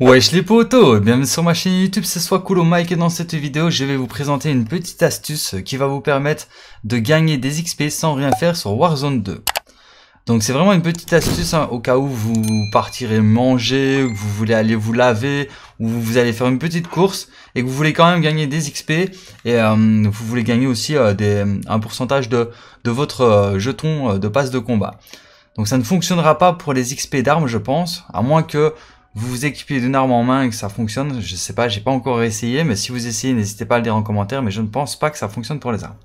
Wesh les potos, bienvenue sur ma chaîne YouTube, ce soit cool au mic et dans cette vidéo je vais vous présenter une petite astuce qui va vous permettre de gagner des XP sans rien faire sur Warzone 2. Donc c'est vraiment une petite astuce hein, au cas où vous partirez manger, vous voulez aller vous laver, ou vous allez faire une petite course et que vous voulez quand même gagner des XP et euh, vous voulez gagner aussi euh, des, un pourcentage de, de votre euh, jeton de passe de combat. Donc ça ne fonctionnera pas pour les XP d'armes je pense, à moins que vous vous équipez d'une arme en main et que ça fonctionne, je sais pas, j'ai pas encore essayé, mais si vous essayez, n'hésitez pas à le dire en commentaire, mais je ne pense pas que ça fonctionne pour les armes.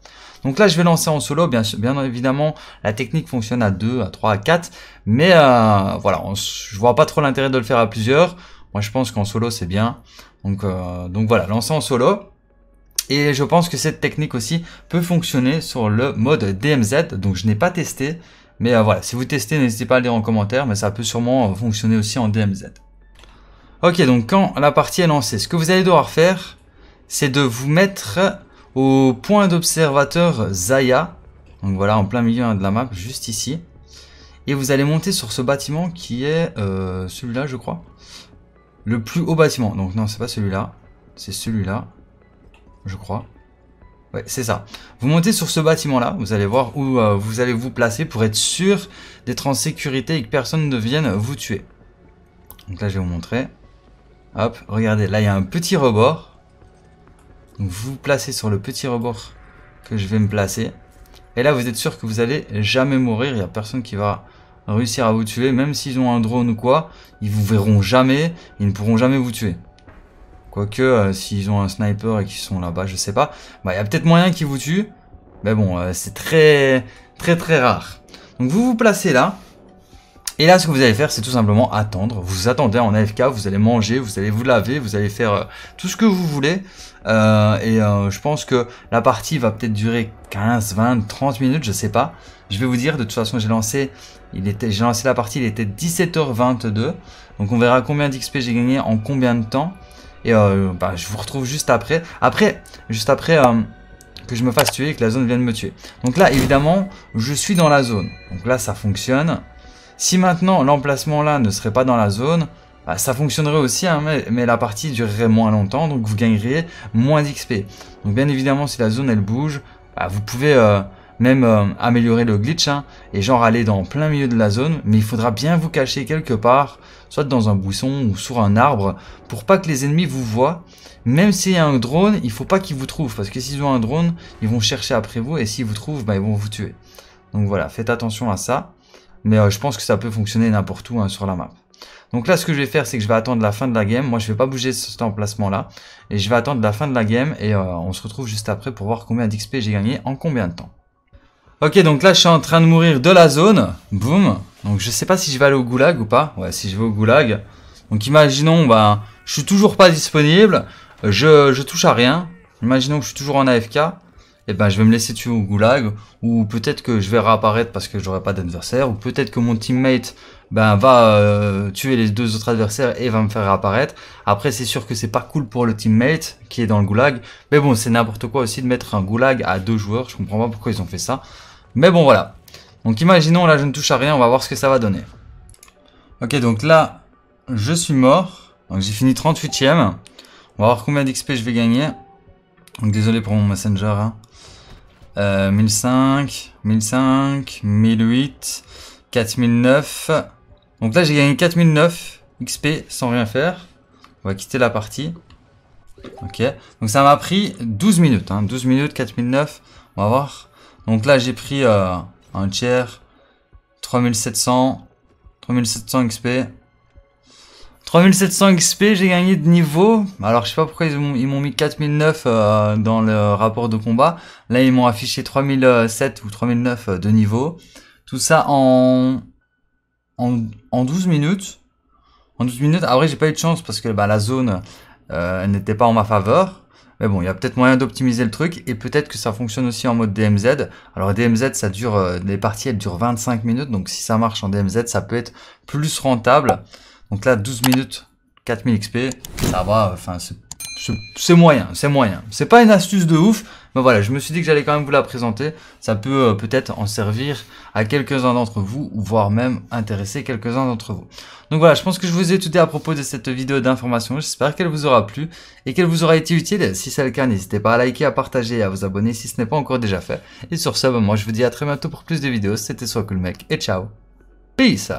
Donc là, je vais lancer en solo, bien, bien évidemment, la technique fonctionne à 2, à 3, à 4, mais euh, voilà, je vois pas trop l'intérêt de le faire à plusieurs. Moi, je pense qu'en solo, c'est bien. Donc, euh, donc voilà, lancer en solo. Et je pense que cette technique aussi peut fonctionner sur le mode DMZ, donc je n'ai pas testé. Mais euh, voilà, si vous testez, n'hésitez pas à le dire en commentaire, mais ça peut sûrement fonctionner aussi en DMZ. Ok, donc quand la partie est lancée, ce que vous allez devoir faire, c'est de vous mettre au point d'observateur Zaya. Donc voilà, en plein milieu de la map, juste ici. Et vous allez monter sur ce bâtiment qui est euh, celui-là, je crois. Le plus haut bâtiment. Donc non, c'est pas celui-là. C'est celui-là, je crois. Ouais, c'est ça. Vous montez sur ce bâtiment-là, vous allez voir où euh, vous allez vous placer pour être sûr d'être en sécurité et que personne ne vienne vous tuer. Donc là, je vais vous montrer. Hop, regardez, là il y a un petit rebord. vous vous placez sur le petit rebord que je vais me placer. Et là vous êtes sûr que vous allez jamais mourir, il n'y a personne qui va réussir à vous tuer. Même s'ils ont un drone ou quoi, ils vous verront jamais, ils ne pourront jamais vous tuer. Quoique, euh, s'ils ont un sniper et qu'ils sont là-bas, je sais pas. Bah, il y a peut-être moyen qu'ils vous tuent. Mais bon, euh, c'est très, très, très rare. Donc, vous vous placez là. Et là, ce que vous allez faire, c'est tout simplement attendre. Vous attendez en AFK, vous allez manger, vous allez vous laver, vous allez faire euh, tout ce que vous voulez. Euh, et euh, je pense que la partie va peut-être durer 15, 20, 30 minutes, je sais pas. Je vais vous dire, de toute façon, j'ai lancé, il était, j'ai lancé la partie, il était 17h22. Donc on verra combien d'XP j'ai gagné en combien de temps. Et bah, je vous retrouve juste après. Après, juste après que je me fasse tuer et que la zone vienne me tuer. Donc là, évidemment, je suis dans la zone. Donc là, ça fonctionne. Si maintenant l'emplacement là ne serait pas dans la zone, bah, ça fonctionnerait aussi, hein, mais, la partie durerait moins longtemps, donc vous gagneriez moins d'XP. Donc bien évidemment, si la zone elle bouge, bah, vous pouvez euh, même euh, améliorer le glitch, hein, et genre aller dans plein milieu de la zone, mais il faudra bien vous cacher quelque part, soit dans un buisson ou sur un arbre, pour pas que les ennemis vous voient. Même s'il y a un drone, il faut pas qu'ils vous trouvent, parce que s'ils ont un drone, ils vont chercher après vous, et s'ils vous trouvent, bah, ils vont vous tuer. Donc voilà, faites attention à ça. Mais euh, je pense que ça peut fonctionner n'importe où hein, sur la map. Donc là, ce que je vais faire, c'est que je vais attendre la fin de la game. Moi, je vais pas bouger de cet emplacement-là. Et je vais attendre la fin de la game et euh, on se retrouve juste après pour voir combien d'XP j'ai gagné en combien de temps. Ok, donc là, je suis en train de mourir de la zone. Boum. Donc je sais pas si je vais aller au goulag ou pas. Ouais, si je vais au goulag. Donc imaginons, bah, je suis toujours pas disponible. Je, je touche à rien. Imaginons que je suis toujours en AFK. Et eh ben, je vais me laisser tuer au goulag, ou peut-être que je vais réapparaître parce que j'aurai pas d'adversaire, ou peut-être que mon teammate ben, va euh, tuer les deux autres adversaires et va me faire réapparaître. Après, c'est sûr que c'est pas cool pour le teammate qui est dans le goulag, mais bon, c'est n'importe quoi aussi de mettre un goulag à deux joueurs, je comprends pas pourquoi ils ont fait ça. Mais bon, voilà. Donc imaginons, là je ne touche à rien, on va voir ce que ça va donner. Ok, donc là, je suis mort. Donc j'ai fini 38ème. On va voir combien d'XP je vais gagner. Donc désolé pour mon messenger. Hein. Euh, 1005, 1005, 1008, 4009. Donc là j'ai gagné 4009 XP sans rien faire. On va quitter la partie. Ok, donc ça m'a pris 12 minutes, hein. 12 minutes, 4009, on va voir. Donc là j'ai pris euh, un tiers, 3700, 3700 XP, 3700 XP, j'ai gagné de niveau. Alors je sais pas pourquoi ils m'ont mis 4009 euh, dans le rapport de combat. Là ils m'ont affiché 3007 ou 3009 euh, de niveau. Tout ça en, en, 12 minutes. En 12 minutes, après j'ai pas eu de chance parce que bah, la zone euh, n'était pas en ma faveur. Mais bon, il y a peut-être moyen d'optimiser le truc et peut-être que ça fonctionne aussi en mode DMZ. Alors DMZ, ça dure, les parties elles durent 25 minutes, donc si ça marche en DMZ, ça peut être plus rentable. Donc là, 12 minutes, 4000 XP, ça va, enfin, c'est moyen, c'est moyen. C'est pas une astuce de ouf, mais voilà, je me suis dit que j'allais quand même vous la présenter. Ça peut euh, peut-être en servir à quelques-uns d'entre vous, voire même intéresser quelques-uns d'entre vous. Donc voilà, je pense que je vous ai tout dit à propos de cette vidéo d'information. J'espère qu'elle vous aura plu et qu'elle vous aura été utile. Si c'est le cas, n'hésitez pas à liker, à partager et à vous abonner si ce n'est pas encore déjà fait. Et sur ce, ben, moi je vous dis à très bientôt pour plus de vidéos. C'était Soit Cool Mec et ciao. Peace